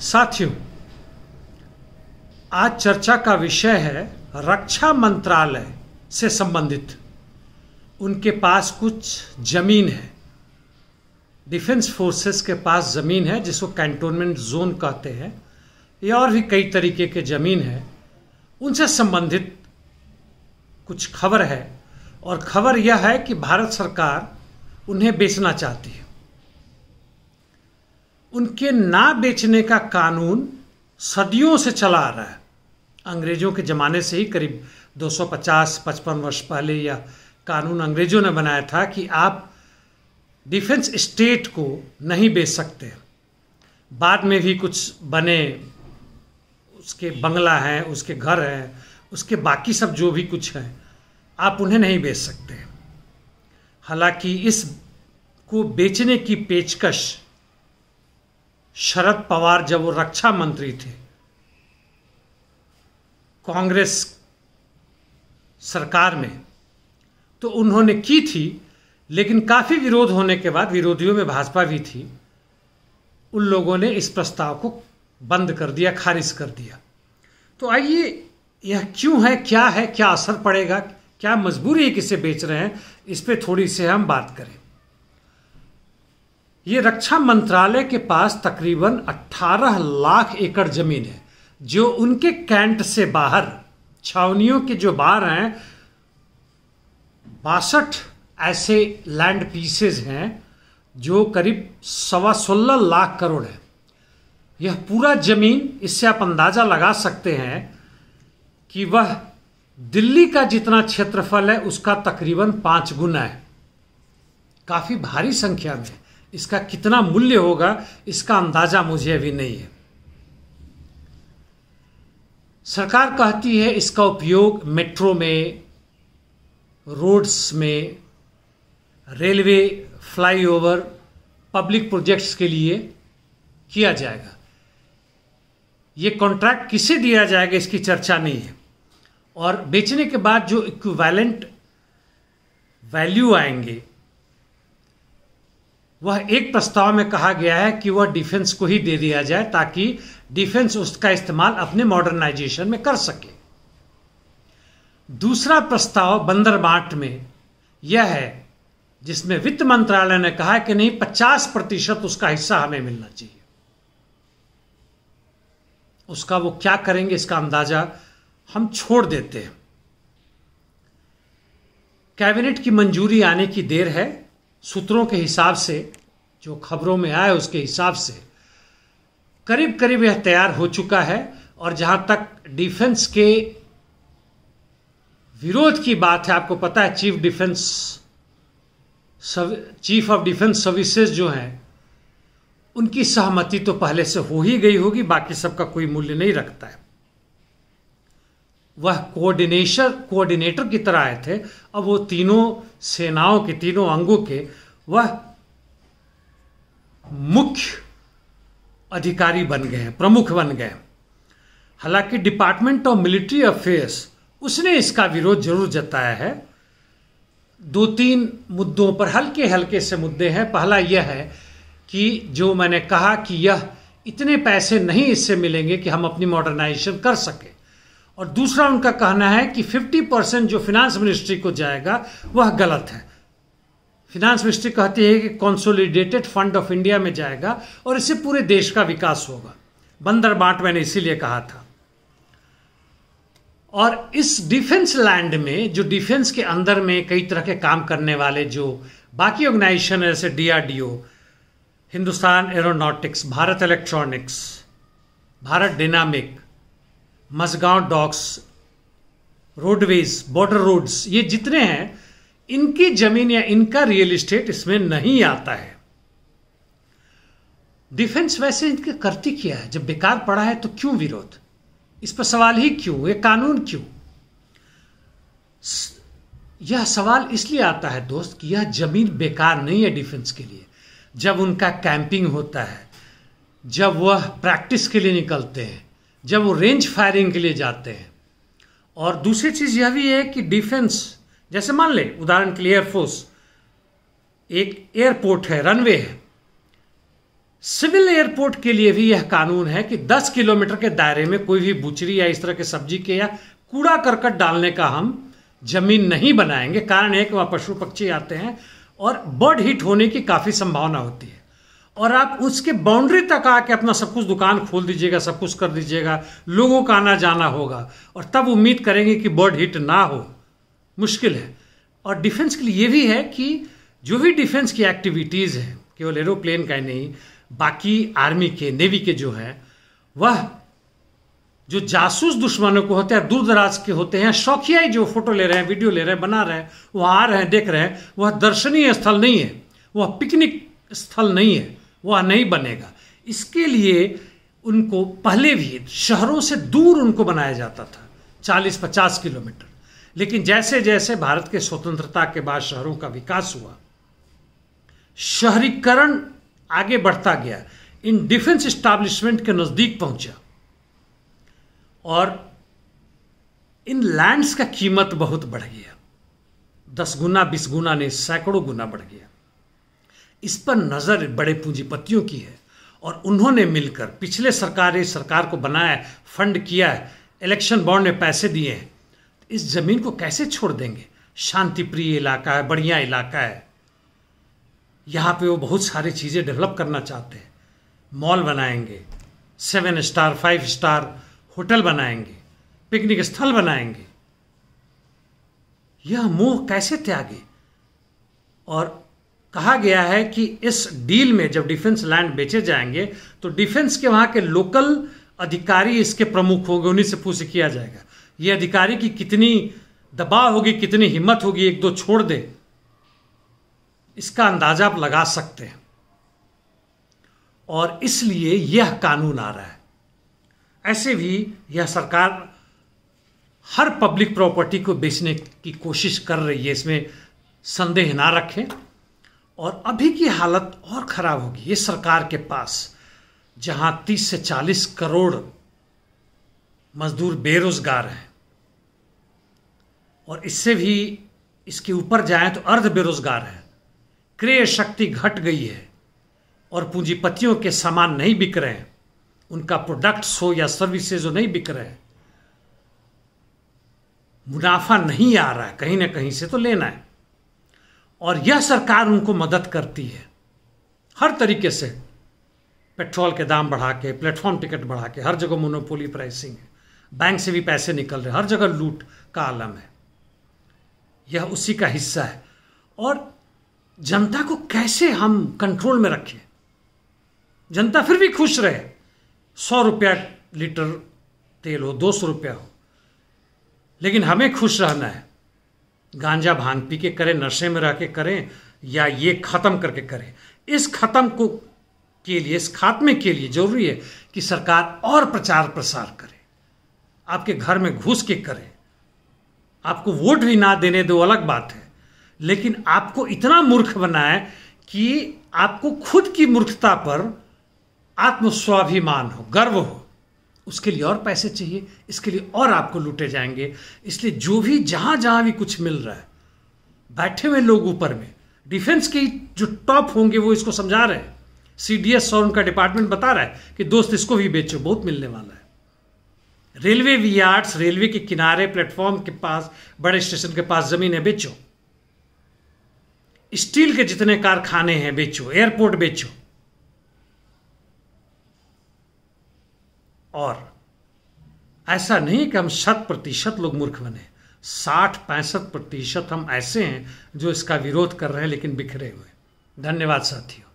साथियों आज चर्चा का विषय है रक्षा मंत्रालय से संबंधित उनके पास कुछ जमीन है डिफेंस फोर्सेस के पास ज़मीन है जिसको कैंटोनमेंट जोन कहते हैं या और भी कई तरीके के ज़मीन है उनसे संबंधित कुछ खबर है और खबर यह है कि भारत सरकार उन्हें बेचना चाहती है उनके ना बेचने का कानून सदियों से चला आ रहा है अंग्रेजों के ज़माने से ही करीब 250-55 वर्ष पहले यह कानून अंग्रेजों ने बनाया था कि आप डिफेंस स्टेट को नहीं बेच सकते बाद में भी कुछ बने उसके बंगला हैं उसके घर हैं उसके बाकी सब जो भी कुछ हैं आप उन्हें नहीं बेच सकते हालांकि इस को बेचने की पेचकश शरद पवार जब वो रक्षा मंत्री थे कांग्रेस सरकार में तो उन्होंने की थी लेकिन काफ़ी विरोध होने के बाद विरोधियों में भाजपा भी थी उन लोगों ने इस प्रस्ताव को बंद कर दिया खारिज कर दिया तो आइए यह क्यों है क्या है क्या असर पड़ेगा क्या मजबूरी है किसे बेच रहे हैं इस पर थोड़ी सी हम बात करें ये रक्षा मंत्रालय के पास तकरीबन 18 लाख एकड़ जमीन है जो उनके कैंट से बाहर छावनियों के जो बाहर हैं बासठ ऐसे लैंड पीसेज हैं जो करीब सवा सोलह लाख करोड़ है यह पूरा जमीन इससे आप अंदाज़ा लगा सकते हैं कि वह दिल्ली का जितना क्षेत्रफल है उसका तकरीबन पांच गुना है काफ़ी भारी संख्या में इसका कितना मूल्य होगा इसका अंदाजा मुझे अभी नहीं है सरकार कहती है इसका उपयोग मेट्रो में रोड्स में रेलवे फ्लाईओवर पब्लिक प्रोजेक्ट्स के लिए किया जाएगा ये कॉन्ट्रैक्ट किसे दिया जाएगा इसकी चर्चा नहीं है और बेचने के बाद जो इक्विवेलेंट वैल्यू आएंगे वह एक प्रस्ताव में कहा गया है कि वह डिफेंस को ही दे दिया जाए ताकि डिफेंस उसका इस्तेमाल अपने मॉडर्नाइजेशन में कर सके दूसरा प्रस्ताव बंदरबाट में यह है जिसमें वित्त मंत्रालय ने कहा कि नहीं 50 प्रतिशत उसका हिस्सा हमें मिलना चाहिए उसका वो क्या करेंगे इसका अंदाजा हम छोड़ देते हैं कैबिनेट की मंजूरी आने की देर है सूत्रों के हिसाब से जो खबरों में आए उसके हिसाब से करीब करीब यह तैयार हो चुका है और जहाँ तक डिफेंस के विरोध की बात है आपको पता है चीफ डिफेंस सब चीफ ऑफ डिफेंस सर्विसेज जो हैं उनकी सहमति तो पहले से हो ही गई होगी बाकी सबका कोई मूल्य नहीं रखता है वह कोऑर्डिनेशन कोऑर्डिनेटर की तरह आए थे अब वो तीनों सेनाओं के तीनों अंगों के वह मुख्य अधिकारी बन गए प्रमुख बन गए हालांकि डिपार्टमेंट ऑफ मिलिट्री अफेयर्स उसने इसका विरोध जरूर जताया है दो तीन मुद्दों पर हल्के हल्के से मुद्दे हैं पहला यह है कि जो मैंने कहा कि यह इतने पैसे नहीं इससे मिलेंगे कि हम अपनी मॉडर्नाइजेशन कर सकें और दूसरा उनका कहना है कि 50 परसेंट जो फिनांस मिनिस्ट्री को जाएगा वह गलत है फिनांस मिनिस्ट्री कहती है कि कॉन्सोलिडेटेड फंड ऑफ इंडिया में जाएगा और इससे पूरे देश का विकास होगा बंदर बांट मैंने इसीलिए कहा था और इस डिफेंस लैंड में जो डिफेंस के अंदर में कई तरह के काम करने वाले जो बाकी ऑर्गेनाइजेशन है जैसे DRDO Hindustan aeronautics Bharat electronics Bharat dynamic Mazagon docks roadways border roads ये जितने हैं इनकी जमीन या इनका रियल इस्टेट इसमें नहीं आता है डिफेंस वैसे इनके करती क्या है जब बेकार पड़ा है तो क्यों विरोध इस पर सवाल ही क्यों ये कानून क्यों यह सवाल इसलिए आता है दोस्त कि यह जमीन बेकार नहीं है डिफेंस के लिए जब उनका कैंपिंग होता है जब वह प्रैक्टिस के लिए निकलते हैं जब वो रेंज फायरिंग के लिए जाते हैं और दूसरी चीज़ यह भी है कि डिफेंस जैसे मान ले उदाहरण के लिए एयरफोर्स एक एयरपोर्ट है रनवे है सिविल एयरपोर्ट के लिए भी यह कानून है कि 10 किलोमीटर के दायरे में कोई भी बुचरी या इस तरह के सब्जी के या कूड़ा करकट डालने का हम जमीन नहीं बनाएंगे कारण है कि वहां पशु पक्षी आते हैं और बर्ड हिट होने की काफ़ी संभावना होती है और आप उसके बाउंड्री तक आके अपना सब कुछ दुकान खोल दीजिएगा सब कुछ कर दीजिएगा लोगों का आना जाना होगा और तब उम्मीद करेंगे कि बर्ड हिट ना हो मुश्किल है और डिफेंस के लिए ये भी है कि जो भी डिफेंस की एक्टिविटीज़ हैं केवल एरोप्लेन का ही नहीं बाकी आर्मी के नेवी के जो हैं वह जो जासूस दुश्मनों को होते हैं दूर दराज के होते हैं शौकिया जो फोटो ले रहे हैं वीडियो ले रहे हैं बना रहे हैं वह आ रहे हैं देख रहे हैं वह दर्शनीय स्थल नहीं है वह पिकनिक स्थल नहीं है वह नहीं बनेगा इसके लिए उनको पहले भी शहरों से दूर उनको बनाया जाता था 40-50 किलोमीटर लेकिन जैसे जैसे भारत के स्वतंत्रता के बाद शहरों का विकास हुआ शहरीकरण आगे बढ़ता गया इन डिफेंस स्टैब्लिशमेंट के नज़दीक पहुंचा और इन लैंड्स का कीमत बहुत बढ़ गया दस गुना बीस गुना नहीं सैकड़ों गुना बढ़ गया इस पर नज़र बड़े पूंजीपतियों की है और उन्होंने मिलकर पिछले सरकार सरकार को बनाया फंड किया है इलेक्शन बॉन्ड में पैसे दिए हैं तो इस ज़मीन को कैसे छोड़ देंगे शांति प्रिय इलाका है बढ़िया इलाका है यहाँ पे वो बहुत सारी चीज़ें डेवलप करना चाहते हैं मॉल बनाएंगे seven star five star hotel बनाएंगे पिकनिक स्थल बनाएंगे यह मोह कैसे त्यागे और कहा गया है कि इस डील में जब डिफेंस लैंड बेचे जाएंगे तो डिफेंस के वहां के लोकल अधिकारी इसके प्रमुख होंगे उन्हीं से पूछ किया जाएगा ये अधिकारी की कितनी दबाव होगी कितनी हिम्मत होगी एक दो छोड़ दे इसका अंदाजा आप लगा सकते हैं और इसलिए यह कानून आ रहा है ऐसे भी यह सरकार हर पब्लिक प्रॉपर्टी को बेचने की कोशिश कर रही है इसमें संदेह ना रखें और अभी की हालत और ख़राब होगी ये सरकार के पास जहां 30 से 40 करोड़ मजदूर बेरोजगार हैं और इससे भी इसके ऊपर जाए तो अर्ध बेरोजगार है क्रय शक्ति घट गई है और पूंजीपतियों के सामान नहीं बिक रहे हैं उनका प्रोडक्ट्स हो या सर्विसेज हो नहीं बिक रहे हैं मुनाफा नहीं आ रहा है कहीं ना कहीं से तो लेना है और यह सरकार उनको मदद करती है हर तरीके से पेट्रोल के दाम बढ़ा के प्लेटफॉर्म टिकट बढ़ा के हर जगह मोनोपोली प्राइसिंग है बैंक से भी पैसे निकल रहे हर जगह लूट का आलम है यह उसी का हिस्सा है और जनता को कैसे हम कंट्रोल में रखें जनता फिर भी खुश रहे सौ रुपया लीटर तेल हो दो सौ रुपया हो लेकिन हमें खुश रहना है गांजा भांग पी के करें नशे में रह के करें या ये ख़त्म करके करें इस ख़त्म को के लिए इस खात्मे के लिए ज़रूरी है कि सरकार और प्रचार प्रसार करे आपके घर में घुस के करे आपको वोट भी ना देने दो अलग बात है लेकिन आपको इतना मूर्ख बनाए कि आपको खुद की मूर्खता पर आत्मस्वाभिमान हो गर्व हो उसके लिए और पैसे चाहिए इसके लिए और आपको लूटे जाएंगे इसलिए जो भी जहां जहां भी कुछ मिल रहा है बैठे हुए लोग ऊपर में डिफेंस के जो टॉप होंगे वो इसको समझा रहे हैं सीडीएस और उनका डिपार्टमेंट बता रहा है कि दोस्त इसको भी बेचो बहुत मिलने वाला है रेलवे वी आर्ट्स रेलवे के किनारे प्लेटफॉर्म के पास बड़े स्टेशन के पास जमीन है बेचो स्टील के जितने कारखाने हैं बेचो एयरपोर्ट बेचो ऐसा नहीं कि हम शत प्रतिशत लोग मूर्ख बने साठ पैंसठ प्रतिशत हम ऐसे हैं जो इसका विरोध कर रहे हैं लेकिन बिखरे हुए धन्यवाद साथियों